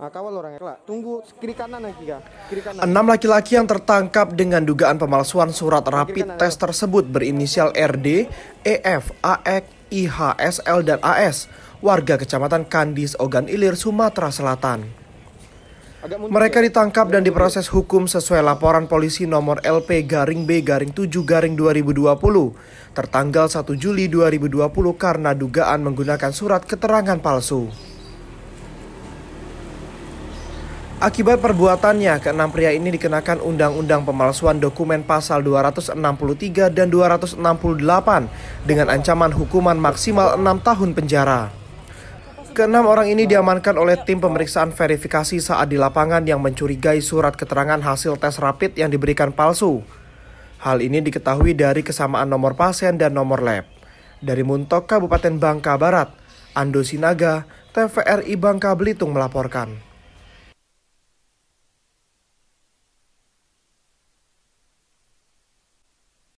Ah, ya. Enam laki-laki yang tertangkap dengan dugaan pemalsuan surat rapid test tersebut berinisial RD, EF, AX, IH, SL, dan AS, warga kecamatan Kandis, Ogan Ilir, Sumatera Selatan. Mereka ditangkap dan diproses hukum sesuai laporan polisi nomor LP garing B garing 7 garing 2020 tertanggal 1 Juli 2020 karena dugaan menggunakan surat keterangan palsu. Akibat perbuatannya, keenam pria ini dikenakan Undang-Undang Pemalsuan Dokumen Pasal 263 dan 268 dengan ancaman hukuman maksimal 6 tahun penjara. Keenam orang ini diamankan oleh tim pemeriksaan verifikasi saat di lapangan yang mencurigai surat keterangan hasil tes rapid yang diberikan palsu. Hal ini diketahui dari kesamaan nomor pasien dan nomor lab. Dari Muntok, Kabupaten Bangka Barat, Ando Sinaga, TVRI Bangka Belitung melaporkan.